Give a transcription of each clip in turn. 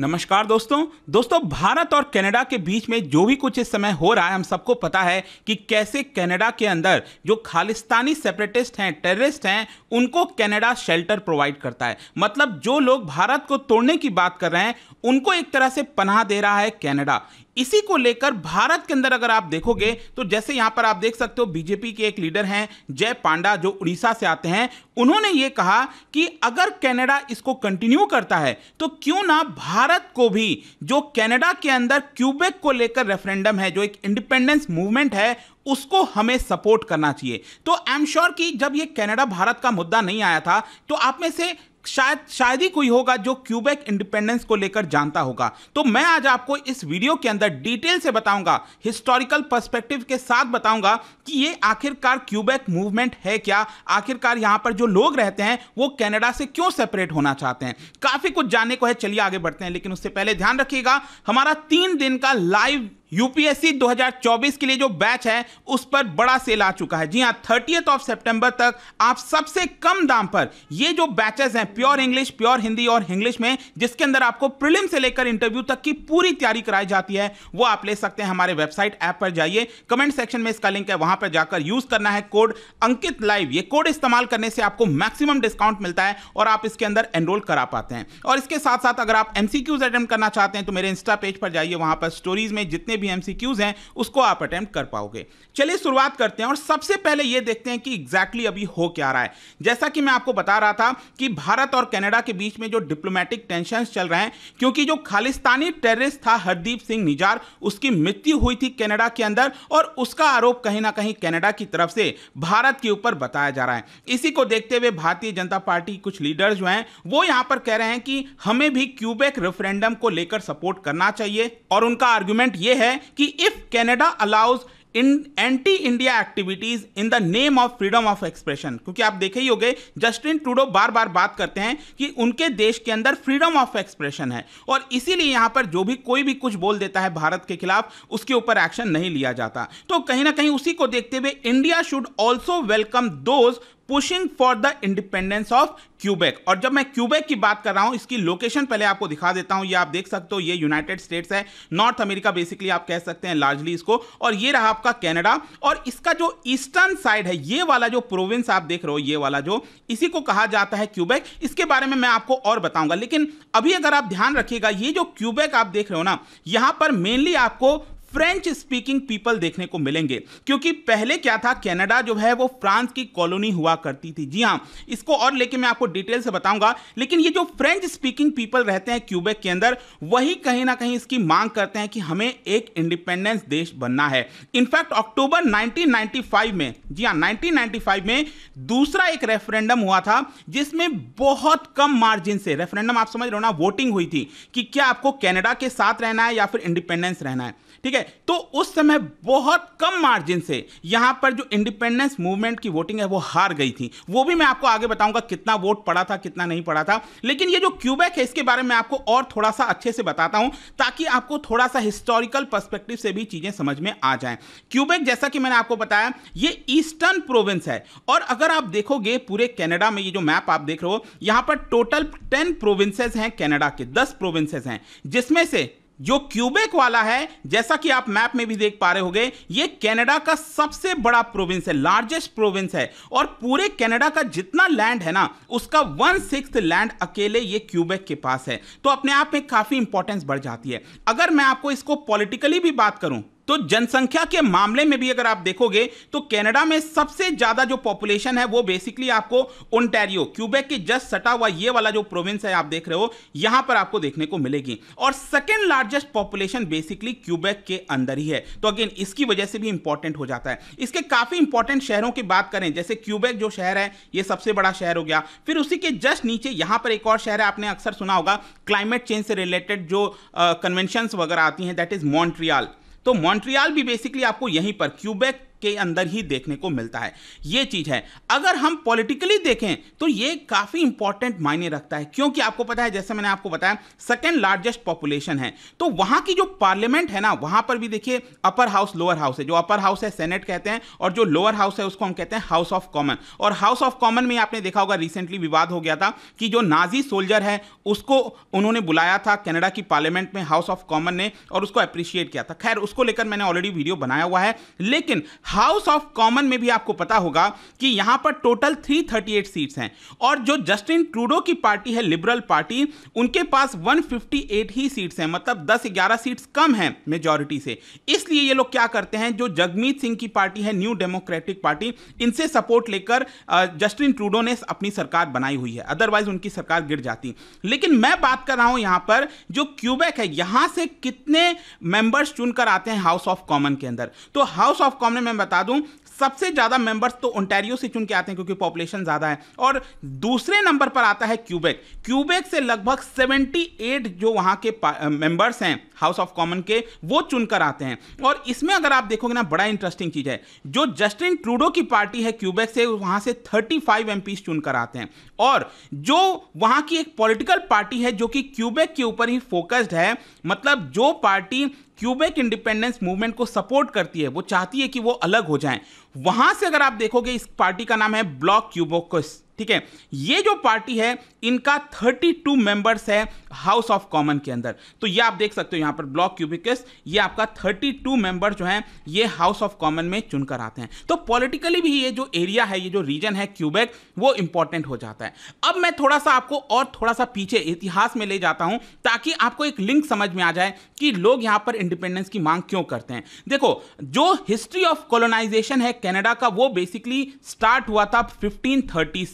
नमस्कार दोस्तों दोस्तों भारत और कनाडा के बीच में जो भी कुछ इस समय हो रहा है हम सबको पता है कि कैसे कनाडा के अंदर जो खालिस्तानी सेपरेटिस्ट हैं टेररिस्ट हैं उनको कनाडा शेल्टर प्रोवाइड करता है मतलब जो लोग भारत को तोड़ने की बात कर रहे हैं उनको एक तरह से पनाह दे रहा है कनाडा इसी को लेकर भारत के अंदर अगर आप देखोगे तो जैसे यहां पर आप देख सकते हो बीजेपी के एक लीडर हैं जय पांडा जो उड़ीसा से आते हैं उन्होंने ये कहा कि अगर कनाडा इसको कंटिन्यू करता है तो क्यों ना भारत भारत को भी जो कनाडा के अंदर क्यूबेक को लेकर रेफरेंडम है जो एक इंडिपेंडेंस मूवमेंट है उसको हमें सपोर्ट करना चाहिए तो आई एम श्योर कि जब ये कनाडा भारत का मुद्दा नहीं आया था तो आप में से शायद शायद ही कोई होगा जो क्यूबेक इंडिपेंडेंस को लेकर जानता होगा तो मैं आज आपको इस वीडियो के अंदर डिटेल से बताऊंगा हिस्टोरिकल पर्सपेक्टिव के साथ बताऊंगा कि ये आखिरकार क्यूबेक मूवमेंट है क्या आखिरकार यहां पर जो लोग रहते हैं वो कनाडा से क्यों सेपरेट होना चाहते हैं काफी कुछ जानने को है चलिए आगे बढ़ते हैं लेकिन उससे पहले ध्यान रखिएगा हमारा तीन दिन का लाइव यूपीएससी 2024 के लिए जो बैच है उस पर बड़ा सेल आ चुका है जी हाँ थर्टी ऑफ सितंबर तक आप सबसे कम दाम पर ये जो बैचेस हैं प्योर इंग्लिश प्योर हिंदी और इंग्लिश में जिसके अंदर आपको प्रिलिम से लेकर इंटरव्यू तक की पूरी तैयारी कराई जाती है वो आप ले सकते हैं हमारे वेबसाइट ऐप पर जाइए कमेंट सेक्शन में इसका लिंक है वहां पर जाकर यूज करना है कोड अंकित लाइव ये कोड इस्तेमाल करने से आपको मैक्सिमम डिस्काउंट मिलता है और आप इसके अंदर एनरोल करा पाते हैं और इसके साथ साथ अगर आप एमसीक्यूज अटेम्प्ट करना चाहते हैं तो मेरे इंस्टा पेज पर जाइए वहां पर स्टोरीज में जितने भी एमसीक्यूज हैं उसको आप अटेम्प्ट कर पाओगे चलिए शुरुआत करते हैं और सबसे पहले यह देखते हैं कि एग्जैक्टली exactly अभी हो क्या रहा है जैसा कि मैं आपको बता रहा था कि भारत और कनाडा के बीच में जो डिप्लोमेटिक टेंशन चल रहे हैं क्योंकि जो खालिस्तानी टेररिस्ट था हरदीप सिंह निजार उसकी मृत्यु हुई थी कैनेडा के अंदर और उसका आरोप कहीं ना कहीं कैनेडा की तरफ से भारत के ऊपर बताया जा रहा है इसी को देखते हुए भारतीय जनता पार्टी कुछ लीडर्स जो हैं वो यहां पर कह रहे हैं कि हमें भी क्यूबेक रेफरेंडम को लेकर सपोर्ट करना चाहिए और उनका आर्ग्यूमेंट यह है है कि if Canada allows in anti India activities in the name of freedom of expression क्योंकि आप देखे ही होंगे जस्टिन ट्रूडो बार बार बात करते हैं कि उनके देश के अंदर फ्रीडम ऑफ एक्सप्रेशन है और इसीलिए यहां पर जो भी कोई भी कुछ बोल देता है भारत के खिलाफ उसके ऊपर एक्शन नहीं लिया जाता तो कहीं ना कहीं उसी को देखते हुए India should also welcome those pushing for the independence of Quebec और जब मैं क्यूबेक की बात कर रहा हूं इसकी लोकेशन पहले आपको दिखा देता हूं ये आप देख सकते हो ये यूनाइटेड स्टेट्स है नॉर्थ अमेरिका बेसिकली आप कह सकते हैं लार्जली इसको और ये रहा आपका कनाडा और इसका जो ईस्टर्न साइड है ये वाला जो प्रोविंस आप देख रहे हो ये वाला जो इसी को कहा जाता है क्यूबेक इसके बारे में मैं आपको और बताऊंगा लेकिन अभी अगर आप ध्यान रखिएगा ये जो क्यूबेक आप देख रहे हो ना यहां पर मेनली आपको फ्रेंच स्पीकिंग पीपल देखने को मिलेंगे क्योंकि पहले क्या था कनाडा जो है वो फ्रांस की कॉलोनी हुआ करती थी जी हाँ इसको और लेके मैं आपको डिटेल से बताऊंगा लेकिन ये जो फ्रेंच स्पीकिंग पीपल रहते हैं क्यूबेक के अंदर वही कहीं ना कहीं इसकी मांग करते हैं कि हमें एक इंडिपेंडेंस देश बनना है इनफैक्ट अक्टूबर 1995 में जी हाँ 1995 में दूसरा एक रेफरेंडम हुआ था जिसमें बहुत कम मार्जिन से रेफरेंडम आप समझ रहे हो ना वोटिंग हुई थी कि क्या आपको कनाडा के साथ रहना है या फिर इंडिपेंडेंस रहना है ठीक है तो उस समय बहुत कम मार्जिन से यहां पर जो इंडिपेंडेंस मूवमेंट की वोटिंग है वो हार गई थी वो भी मैं आपको आगे बताऊंगा कितना वोट पड़ा था कितना नहीं पड़ा था लेकिन ये जो क्यूबेक है इसके बारे में आपको और थोड़ा सा अच्छे से बताता हूं ताकि आपको थोड़ा सा हिस्टोरिकल पर्सपेक्टिव से भी चीजें समझ में आ जाए क्यूबेक जैसा कि मैंने आपको बताया ये ईस्टर्न प्रोविंस है और अगर आप देखोगे पूरे कैनेडा में ये जो मैप आप देख रहे हो यहां पर टोटल टेन प्रोविंसेस हैं कैनेडा के दस प्रोविंसेस हैं जिसमें से जो क्यूबेक वाला है जैसा कि आप मैप में भी देख पा रहे होंगे ये कनाडा का सबसे बड़ा प्रोविंस है लार्जेस्ट प्रोविंस है और पूरे कनाडा का जितना लैंड है ना उसका वन सिक्स लैंड अकेले ये क्यूबेक के पास है तो अपने आप में काफी इंपॉर्टेंस बढ़ जाती है अगर मैं आपको इसको पॉलिटिकली भी बात करूं तो जनसंख्या के मामले में भी अगर आप देखोगे तो कनाडा में सबसे ज्यादा जो पॉपुलेशन है वो बेसिकली आपको ओंटेरियो क्यूबेक के जस्ट सटा हुआ ये वाला जो प्रोविंस है आप देख रहे हो यहां पर आपको देखने को मिलेगी और second largest population basically Quebec के अंदर ही है तो अगेन इसकी वजह से भी इंपॉर्टेंट हो जाता है इसके काफी इंपॉर्टेंट शहरों की बात करें जैसे क्यूबेक जो शहर है ये सबसे बड़ा शहर हो गया फिर उसी के जस्ट नीचे यहां पर एक और शहर है आपने अक्सर सुना होगा क्लाइमेट चेंज से रिलेटेड जो कन्वेंशन वगैरह आती हैं दैट इज मॉन्ट्रियाल तो मॉन्ट्रियाल भी बेसिकली आपको यहीं पर क्यूबेक के अंदर ही देखने को मिलता है ये चीज़ है अगर हम पॉलिटिकली देखें तो ये काफ़ी इंपॉर्टेंट मायने रखता है क्योंकि आपको पता है जैसे मैंने आपको बताया सेकेंड लार्जेस्ट पॉपुलेशन है तो वहां की जो पार्लियामेंट है ना वहां पर भी देखिए अपर हाउस लोअर हाउस है जो अपर हाउस है सेनेट कहते हैं और जो लोअर हाउस है उसको हम कहते हैं हाउस ऑफ कॉमन और हाउस ऑफ कॉमन में आपने देखा होगा रिसेंटली विवाद हो गया था कि जो नाजी सोल्जर है उसको उन्होंने बुलाया था कनाडा की पार्लियामेंट में हाउस ऑफ कॉमन ने और उसको अप्रिशिएट किया था खैर उसको लेकर मैंने ऑलरेडी वीडियो बनाया हुआ है लेकिन हाउस ऑफ कॉमन में भी आपको पता होगा कि यहां पर टोटल 338 सीट्स हैं और जो जस्टिन ट्रूडो की पार्टी है लिबरल पार्टी उनके पास 158 ही सीट्स हैं मतलब 10-11 सीट्स कम हैं मेजॉरिटी से इसलिए ये लोग क्या करते हैं जो जगमीत सिंह की पार्टी है न्यू डेमोक्रेटिक पार्टी इनसे सपोर्ट लेकर जस्टिन ट्रूडो ने अपनी सरकार बनाई हुई है अदरवाइज उनकी सरकार गिर जाती लेकिन मैं बात कर रहा हूं यहां पर जो क्यूबेक है यहां से कितने मेंबर्स चुनकर आते हैं हाउस ऑफ कॉमन के अंदर तो हाउस ऑफ कॉमन में बता दूं सबसे ज़्यादा मेंबर्स तो ओंटेरियो से चुन के आते हैं क्योंकि पॉपुलेशन ज़्यादा है और दूसरे नंबर पर आता है क्यूबेक क्यूबेक से लगभग 78 जो वहां के मेंबर्स हैं हाउस ऑफ कॉमन के वो चुनकर आते हैं और इसमें अगर आप देखोगे ना बड़ा इंटरेस्टिंग चीज़ है जो जस्टिन ट्रूडो की पार्टी है क्यूबेक से वहां से 35 फाइव चुनकर आते हैं और जो वहां की एक पॉलिटिकल पार्टी है जो कि क्यूबेक के ऊपर ही फोकस्ड है मतलब जो पार्टी क्यूबेक इंडिपेंडेंस मूवमेंट को सपोर्ट करती है वो चाहती है कि वो अलग हो जाएं वहां से अगर आप देखोगे इस पार्टी का नाम है ब्लॉक क्यूबोकस ठीक है ये जो पार्टी है इनका 32 मेंबर्स है हाउस ऑफ कॉमन के अंदर तो ये आप देख सकते हो यहां पर ब्लॉक क्यूबिकस ये आपका 32 मेंबर जो है ये हाउस ऑफ कॉमन में चुनकर आते हैं तो पॉलिटिकली भी ये जो एरिया है ये जो रीजन है क्यूबेक वो इंपॉर्टेंट हो जाता है अब मैं थोड़ा सा आपको और थोड़ा सा पीछे इतिहास में ले जाता हूं ताकि आपको एक लिंक समझ में आ जाए कि लोग यहां पर इंडिपेंडेंस की मांग क्यों करते हैं देखो जो हिस्ट्री ऑफ कॉलोनाइजेशन है कैनेडा का वो बेसिकली स्टार्ट हुआ था फिफ्टीन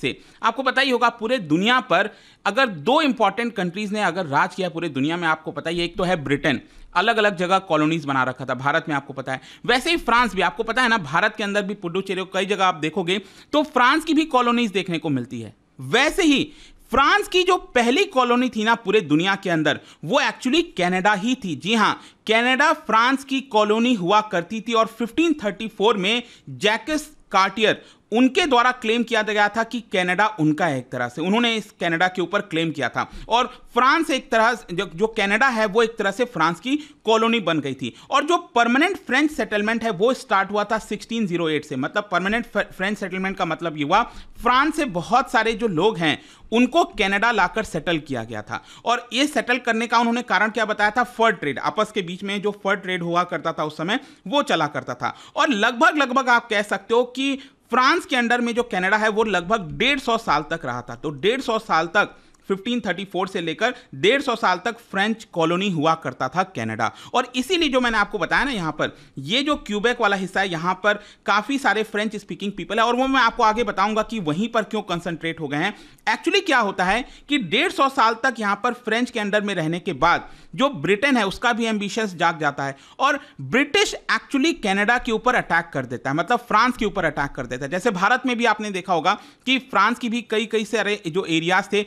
से थे आपको पता ही होगा पूरे दुनिया पर अगर दो इंपॉर्टेंट कंट्रीज ने अगर राज किया पूरे दुनिया में आपको पता ही एक तो है ब्रिटेन अलग अलग जगह कॉलोनीज बना रखा था भारत में आपको पता है वैसे ही फ्रांस भी आपको पता है ना भारत के अंदर भी पुडुचेरी कई जगह आप देखोगे तो फ्रांस की भी कॉलोनीज देखने को मिलती है वैसे ही फ्रांस की जो पहली कॉलोनी थी ना पूरे दुनिया के अंदर वो एक्चुअली कनाडा ही थी जी हाँ कनाडा फ्रांस की कॉलोनी हुआ करती थी और 1534 में जैकस कार्टियर उनके द्वारा क्लेम किया गया था कि कनाडा उनका है एक तरह से उन्होंने इस कनाडा के ऊपर क्लेम किया था और फ्रांस एक तरह जो जो कनाडा है वो एक तरह से फ्रांस की कॉलोनी बन गई थी और जो परमानेंट फ्रेंच सेटलमेंट है वो स्टार्ट हुआ था 1608 से मतलब परमानेंट फ्रेंच सेटलमेंट का मतलब ये हुआ फ्रांस से बहुत सारे जो लोग हैं उनको कनाडा लाकर सेटल किया गया था और ये सेटल करने का उन्होंने कारण क्या बताया था फर ट्रेड आपस के बीच में जो फर ट्रेड हुआ करता था उस समय वो चला करता था और लगभग लगभग आप कह सकते हो कि फ्रांस के अंडर में जो कनाडा है वो लगभग डेढ़ सौ साल तक रहा था तो डेढ़ सौ साल तक 1534 से लेकर डेढ़ सौ साल तक फ्रेंच कॉलोनी हुआ करता था कनाडा और इसीलिए जो मैंने आपको बताया ना यहाँ पर ये जो क्यूबेक वाला हिस्सा है यहाँ पर काफ़ी सारे फ्रेंच स्पीकिंग पीपल है और वो मैं आपको आगे बताऊंगा कि वहीं पर क्यों कंसंट्रेट हो गए हैं एक्चुअली क्या होता है कि डेढ़ सौ साल तक यहाँ पर फ्रेंच के अंडर में रहने के बाद जो ब्रिटेन है उसका भी एम्बिशंस जाग जाता है और ब्रिटिश एक्चुअली कनाडा के ऊपर अटैक कर देता है मतलब फ्रांस के ऊपर अटैक कर देता है जैसे भारत में भी आपने देखा होगा कि फ्रांस की भी कई कई सारे जो एरियाज थे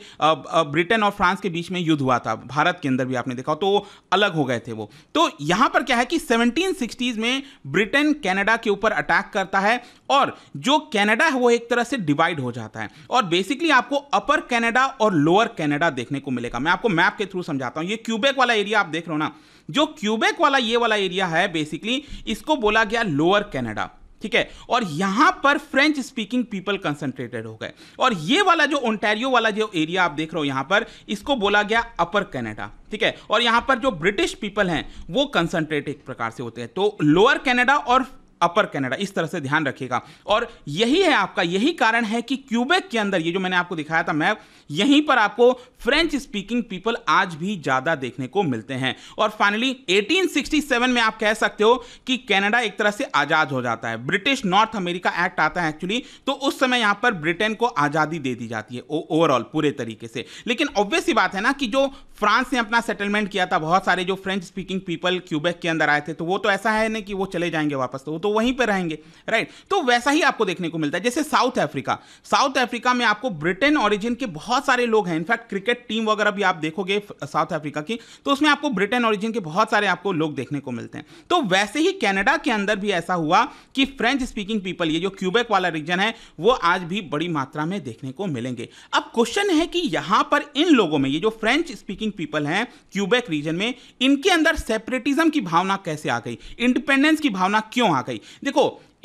ब्रिटेन और फ्रांस के बीच में युद्ध हुआ था भारत के अंदर भी आपने देखा तो वो अलग हो गए थे वो तो यहां पर क्या है कि सेवनटीन में ब्रिटेन कैनेडा के ऊपर अटैक करता है और जो कैनेडा है वो एक तरह से डिवाइड हो जाता है और बेसिकली आपको अपर कैनेडा और लोअर कैनेडा देखने को मिलेगा मैं आपको मैप के थ्रू समझाता हूँ ये क्यूबेक वाला वाला एरिया आप देख रहे हो ना जो क्यूबेक वाला ये वाला एरिया है बेसिकली इसको बोला गया लोअर कैनेडा ठीक है और यहां पर फ्रेंच स्पीकिंग पीपल कंसंट्रेटेड हो गए और ये वाला जो ओंटेरियो वाला जो एरिया आप देख रहे हो यहां पर इसको बोला गया अपर कैनेडा ठीक है और यहां पर जो ब्रिटिश पीपल हैं वो कंसंट्रेट एक प्रकार से होते हैं तो लोअर कैनेडा और अपर कनाडा इस तरह से ध्यान रखिएगा और यही है आपका यही कारण है कि क्यूबेक के अंदर ये जो मैंने आपको दिखाया था मैप यहीं पर आपको फ्रेंच स्पीकिंग पीपल आज भी ज़्यादा देखने को मिलते हैं और फाइनली 1867 में आप कह सकते हो कि कनाडा एक तरह से आज़ाद हो जाता है ब्रिटिश नॉर्थ अमेरिका एक्ट आता है एक्चुअली तो उस समय यहां पर ब्रिटेन को आज़ादी दे दी जाती है ओवरऑल पूरे तरीके से लेकिन ऑब्वियस बात है ना कि जो फ्रांस ने अपना सेटलमेंट किया था बहुत सारे जो फ्रेंच स्पीकिंग पीपल क्यूबेक के अंदर आए थे तो वो तो ऐसा है ना कि वो चले जाएंगे वापस तो वो तो वहीं पर रहेंगे राइट तो वैसा ही आपको देखने को मिलता है जैसे साउथ अफ्रीका साउथ अफ्रीका में आपको ब्रिटेन ऑरिजिन के बहुत सारे लोग हैं इनफैक्ट क्रिकेट टीम वगैरह भी आप देखोगे साउथ अफ्रीका की तो उसमें आपको ब्रिटेन ऑरिजिन के बहुत सारे आपको लोग देखने को मिलते हैं तो वैसे ही कैनेडा के अंदर भी ऐसा हुआ कि फ्रेंच स्पीकिंग पीपल ये जो क्यूबेक वाला रीजन है वो आज भी बड़ी मात्रा में देखने को मिलेंगे अब क्वेश्चन है कि यहां पर इन लोगों में ये जो फ्रेंच स्पीकिंग पीपल हैं क्यूबेक रीजन में इनके अंदर सेपरेटिज्म की भावना कैसे आ गई इंडिपेंडेंस की भावना क्यों आ गई गई देखो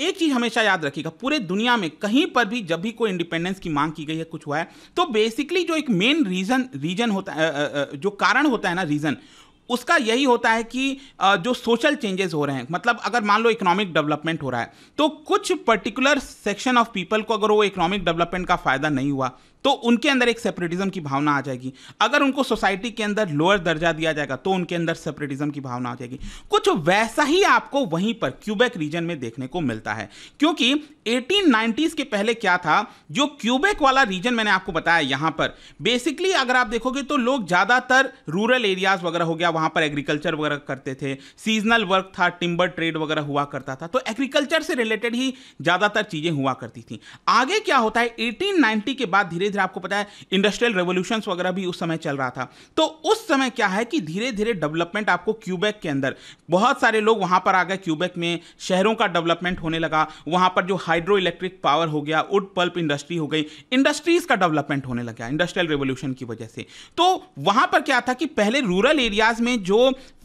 एक चीज हमेशा याद रखिएगा पूरे दुनिया में कहीं पर भी जब भी कोई इंडिपेंडेंस की मांग की गई है कुछ हुआ है तो बेसिकली जो एक मेन रीजन रीजन होता है जो कारण होता है ना रीजन उसका यही होता है कि जो सोशल चेंजेस हो रहे हैं मतलब अगर मान लो इकोनॉमिक डेवलपमेंट हो रहा है तो कुछ पर्टिकुलर सेक्शन ऑफ पीपल को अगर वो इकोनॉमिक डेवलपमेंट का फ़ायदा नहीं हुआ तो उनके अंदर एक सेपरेटिज्म की भावना आ जाएगी अगर उनको सोसाइटी के अंदर लोअर दर्जा दिया जाएगा तो उनके अंदर सेपरेटिज्म की भावना आ जाएगी कुछ वैसा ही आपको वहीं पर क्यूबेक रीजन में देखने को मिलता है क्योंकि 1890s के पहले क्या था जो क्यूबेक वाला रीजन मैंने आपको बताया यहां पर बेसिकली अगर आप देखोगे तो लोग ज़्यादातर रूरल एरियाज वगैरह हो गया वहां पर एग्रीकल्चर वगैरह करते थे सीजनल वर्क था टिम्बर ट्रेड वगैरह हुआ करता था तो एग्रीकल्चर से रिलेटेड ही ज़्यादातर चीज़ें हुआ करती थी आगे क्या होता है एटीन के बाद धीरे धीरे धीरे आपको पता है इंडस्ट्रियल रेवोल्यूशन वगैरह भी उस समय चल रहा था तो उस समय क्या है कि धीरे धीरे डेवलपमेंट आपको क्यूबेक के अंदर बहुत सारे लोग वहां पर आ गए क्यूबेक में शहरों का डेवलपमेंट होने लगा वहां पर जो हाइड्रो इलेक्ट्रिक पावर हो गया वुड पल्प इंडस्ट्री हो गई इंडस्ट्रीज का डेवलपमेंट होने लगा इंडस्ट्रियल रेवोल्यूशन की वजह से तो वहां पर क्या था कि पहले रूरल एरियाज में जो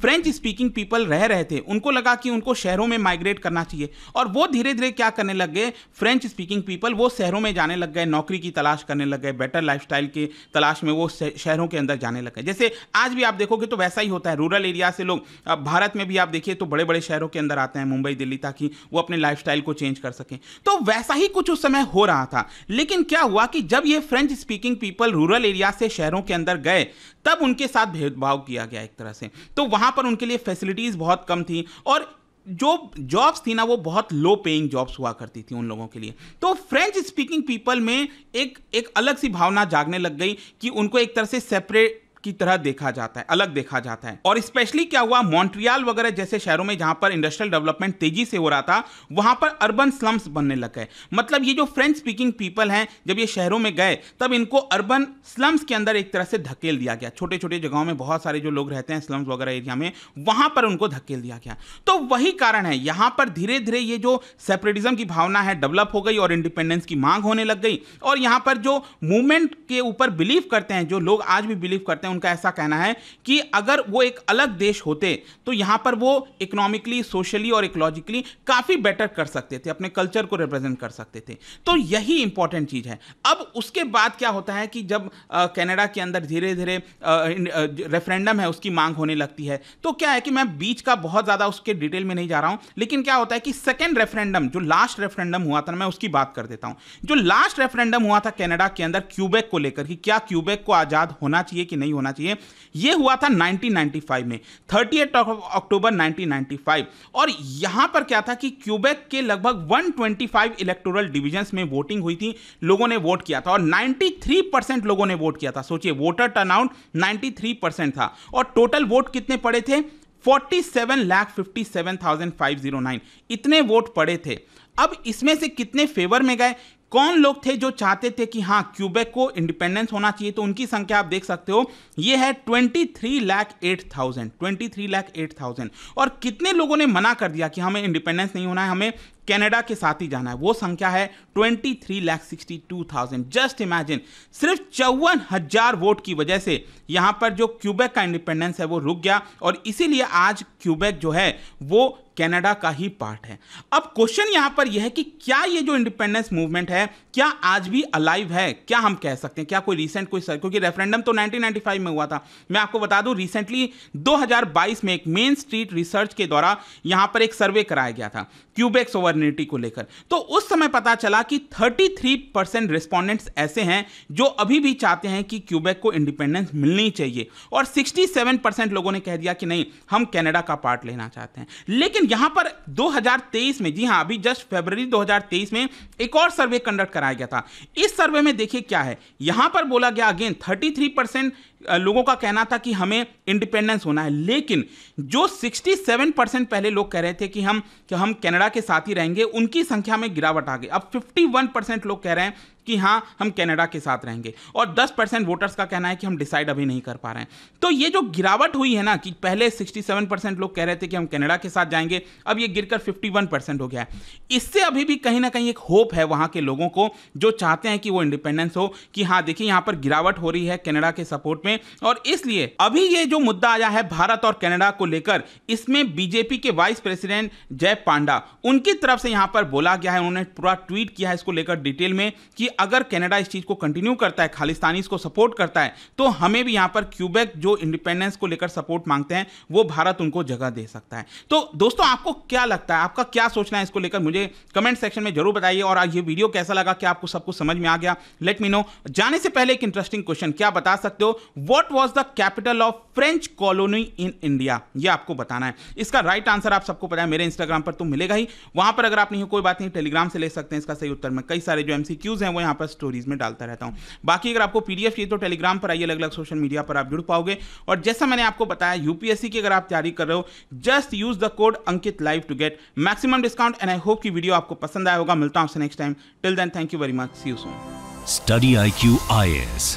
फ्रेंच स्पीकिंग पीपल रह रहे थे उनको लगा कि उनको शहरों में माइग्रेट करना चाहिए और वो धीरे धीरे क्या करने लग गए फ्रेंच स्पीकिंग पीपल वो शहरों में जाने लग गए नौकरी की तलाश करने लग लग गए बेटर लाइफस्टाइल की तलाश में वो शहरों के अंदर जाने लग गए जैसे आज भी आप देखोगे तो वैसा ही होता है रूरल एरिया से लोग भारत में भी आप देखिए तो बड़े बड़े शहरों के अंदर आते हैं मुंबई दिल्ली ताकि वो अपने लाइफ को चेंज कर सकें तो वैसा ही कुछ उस समय हो रहा था लेकिन क्या हुआ कि जब ये French speaking people rural area से शहरों के अंदर गए तब उनके साथ भेदभाव किया गया एक तरह से तो वहां पर उनके लिए फैसिलिटीज बहुत कम थी और जो जॉब्स थी ना वो बहुत लो पेइंग जॉब्स हुआ करती थी उन लोगों के लिए तो फ्रेंच स्पीकिंग पीपल में एक एक अलग सी भावना जागने लग गई कि उनको एक तरह से सेपरेट की तरह देखा जाता है अलग देखा जाता है और स्पेशली क्या हुआ मॉन्ट्रियाल वगैरह जैसे शहरों में जहां पर इंडस्ट्रियल डेवलपमेंट तेजी से हो रहा था वहां पर अर्बन स्लम्स बनने लग गए मतलब ये जो फ्रेंच स्पीकिंग पीपल हैं जब ये शहरों में गए तब इनको अर्बन स्लम्स के अंदर एक तरह से धकेल दिया गया छोटे छोटे जगहों में बहुत सारे जो लोग रहते हैं स्लम्स वगैरह एरिया में वहां पर उनको धकेल दिया गया तो वही कारण है यहां पर धीरे धीरे ये जो सेपरेटिज्म की भावना है डेवलप हो गई और इंडिपेंडेंस की मांग होने लग गई और यहां पर जो मूवमेंट के ऊपर बिलीव करते हैं जो लोग आज भी बिलीव करते हैं उनका ऐसा कहना है कि अगर वो एक अलग देश होते तो यहाँ पर वो इकोनॉमिकली सोशली और इकोलॉजिकली काफ़ी बेटर कर सकते थे अपने कल्चर को रिप्रेजेंट कर सकते थे तो यही इंपॉर्टेंट चीज़ है अब उसके बाद क्या होता है कि जब कैनेडा के अंदर धीरे धीरे रेफरेंडम है उसकी मांग होने लगती है तो क्या है कि मैं बीच का बहुत ज़्यादा उसके डिटेल में नहीं जा रहा हूँ लेकिन क्या होता है कि सेकेंड रेफरेंडम जो लास्ट रेफरेंडम हुआ था मैं उसकी बात कर देता हूँ जो लास्ट रेफरेंडम हुआ था कैनेडा के अंदर क्यूबेक को लेकर कि क्या क्यूबेक को आज़ाद होना चाहिए कि नहीं होना होना चाहिए ये हुआ था 1995 में 38 अक्टूबर 1995 और यहां पर क्या था कि क्यूबेक के लगभग 125 इलेक्टोरल डिविजन में वोटिंग हुई थी लोगों ने वोट किया था और 93 परसेंट लोगों ने वोट किया था सोचिए वोटर टर्नआउट 93 परसेंट था और टोटल वोट कितने पड़े थे 47 लाख 57,509 इतने वोट पड़े थे अब इसमें से कितने फेवर में गए कौन लोग थे जो चाहते थे कि हाँ क्यूबेक को इंडिपेंडेंस होना चाहिए तो उनकी संख्या आप देख सकते हो ये है twenty three lakh eight thousand twenty three lakh eight thousand और कितने लोगों ने मना कर दिया कि हमें इंडिपेंडेंस नहीं होना है हमें कनाडा के साथ ही जाना है वो संख्या है twenty three lakh sixty two thousand just imagine सिर्फ चौवन हजार वोट की वजह से यहाँ पर जो क्यूबेक का इंडिपेंडेंस है वो रुक गया और इसीलिए आज क्यूबेक जो है वो कनाडा का ही पार्ट है अब क्वेश्चन यहां पर यह है कि क्या ये जो इंडिपेंडेंस मूवमेंट है क्या आज भी अलाइव है क्या हम कह सकते हैं क्या कोई रिसेंट कोई सर क्योंकि रेफरेंडम तो 1995 में हुआ था मैं आपको बता दूं रिसेंटली 2022 में एक मेन स्ट्रीट रिसर्च के द्वारा यहां पर एक सर्वे कराया गया था क्यूबेक सोवर्निटी को लेकर तो उस समय पता चला कि थ्री परसेंट रिस्पॉन्डेंट्स ऐसे हैं जो अभी भी चाहते हैं कि क्यूबेक को इंडिपेंडेंस मिलनी चाहिए और सिक्सटी परसेंट लोगों ने कह दिया कि नहीं हम कैनेडा का पार्ट लेना चाहते हैं लेकिन लेकिन यहां पर 2023 में जी हां अभी जस्ट फरवरी 2023 में एक और सर्वे कंडक्ट कराया गया था इस सर्वे में देखिए क्या है यहां पर बोला गया अगेन 33 परसेंट लोगों का कहना था कि हमें इंडिपेंडेंस होना है लेकिन जो 67 परसेंट पहले लोग कह रहे थे कि हम कि हम कनाडा के साथ ही रहेंगे उनकी संख्या में गिरावट आ गई अब 51 परसेंट लोग कह रहे हैं कि हाँ हम कनाडा के साथ रहेंगे और 10 परसेंट वोटर्स का कहना है कि हम डिसाइड अभी नहीं कर पा रहे हैं तो ये जो गिरावट हुई है ना कि पहले 67 परसेंट लोग कह रहे थे कि हम कनाडा के साथ जाएंगे अब ये गिरकर 51 परसेंट हो गया है इससे अभी भी कहीं ना कहीं एक होप है वहाँ के लोगों को जो चाहते हैं कि वो इंडिपेंडेंस हो कि हाँ देखिए यहाँ पर गिरावट हो रही है कनाडा के सपोर्ट में हैं और इसलिए अभी ये जो मुद्दा आया है भारत और कनाडा को लेकर इसमें बीजेपी के वाइस प्रेसिडेंट जय पांडा उनकी तरफ से यहां पर बोला गया है उन्होंने पूरा ट्वीट किया है इसको लेकर डिटेल में कि अगर कनाडा इस चीज़ को कंटिन्यू करता है खालिस्तानी इसको सपोर्ट करता है तो हमें भी यहां पर क्यूबेक जो इंडिपेंडेंस को लेकर सपोर्ट मांगते हैं वो भारत उनको जगह दे सकता है तो दोस्तों आपको क्या लगता है आपका क्या सोचना है इसको लेकर मुझे कमेंट सेक्शन में जरूर बताइए और ये वीडियो कैसा लगा क्या आपको सब कुछ समझ में आ गया लेट मी नो जाने से पहले एक इंटरेस्टिंग क्वेश्चन क्या बता सकते हो what was the capital of French colony in India ये आपको बताना है इसका राइट आंसर आप सबको पता है मेरे इंस्टाग्राम पर तो मिलेगा ही वहां पर अगर आप नहीं कोई बात नहीं टेलीग्राम से ले सकते हैं इसका सही उत्तर में कई सारे जो एमसीक्यूज हैं वो यहां पर स्टोरीज में डालता रहता हूं बाकी अगर आपको पीडीएफ चाहिए तो टेलीग्राम पर आइए अलग अलग सोशल मीडिया पर आप जुड़ पाओगे और जैसा मैंने आपको बताया यूपीएससी की अगर आप तैयारी कर रहे हो just use the code Ankit live to get maximum discount and I hope की वीडियो आपको पसंद आया होगा मिलता हूं आपसे next time till then thank you very much see you soon study I Q I S